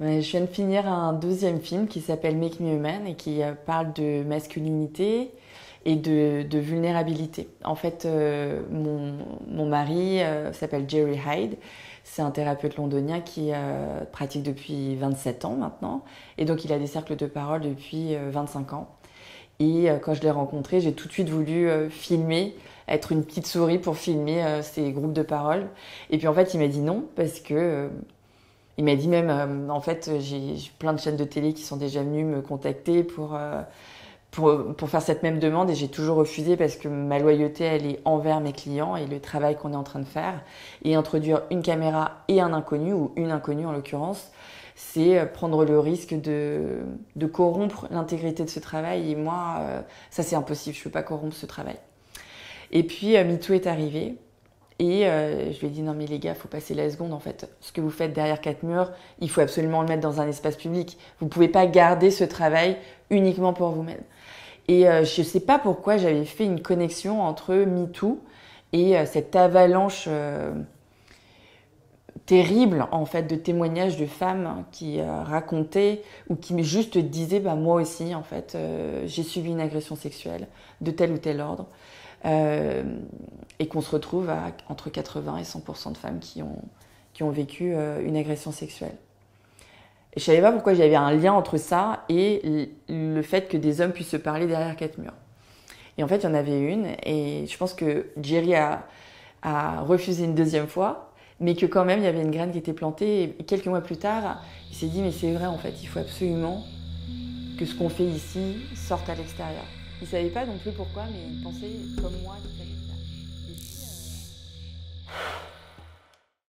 Je viens de finir un deuxième film qui s'appelle Make Me Human et qui euh, parle de masculinité et de, vulnérabilité. En fait, euh, mon, mon, mari euh, s'appelle Jerry Hyde. C'est un thérapeute londonien qui pratique depuis 27 ans maintenant. Et donc, il a des cercles de parole depuis 25 ans. Et quand je l'ai rencontré, j'ai tout de suite voulu filmer, être une petite souris pour filmer ces groupes de parole. Et puis, en fait, il m'a dit non parce que il m'a dit même, euh, en fait, j'ai plein de chaînes de télé qui sont déjà venues me contacter pour, euh, pour, pour faire cette même demande et j'ai toujours refusé parce que ma loyauté, elle est envers mes clients et le travail qu'on est en train de faire. Et introduire une caméra et un inconnu, ou une inconnue en l'occurrence, c'est euh, prendre le risque de, de corrompre l'intégrité de ce travail. Et moi, ça c'est impossible, je ne peux pas corrompre ce travail. Et puis, MeToo est arrivé. Et euh, je lui ai dit non mais les gars, faut passer la seconde en fait. Ce que vous faites derrière quatre murs, il faut absolument le mettre dans un espace public. Vous pouvez pas garder ce travail uniquement pour vous-même. Et je euh, je sais pas pourquoi j'avais fait une connexion entre MeToo et euh, cette avalanche terrible en fait de témoignages de femmes qui euh, racontaient ou qui juste disaient bah moi aussi en fait euh, j'ai subi une agression sexuelle de tel ou tel ordre euh, et qu'on se retrouve à entre 80 et 100% de femmes qui ont qui ont vécu euh, une agression sexuelle. Et je savais pas pourquoi j'avais un lien entre ça et le fait que des hommes puissent se parler derrière quatre murs. Et en fait, il y en avait une et je pense que Jerry a, a refusé une deuxième fois mais que quand même il y avait une graine qui était plantée. Et quelques mois plus tard, il s'est dit mais c'est vrai en fait, il faut absolument que ce qu'on fait ici sorte à l'extérieur. Il savait pas non plus pourquoi, mais il pensait comme moi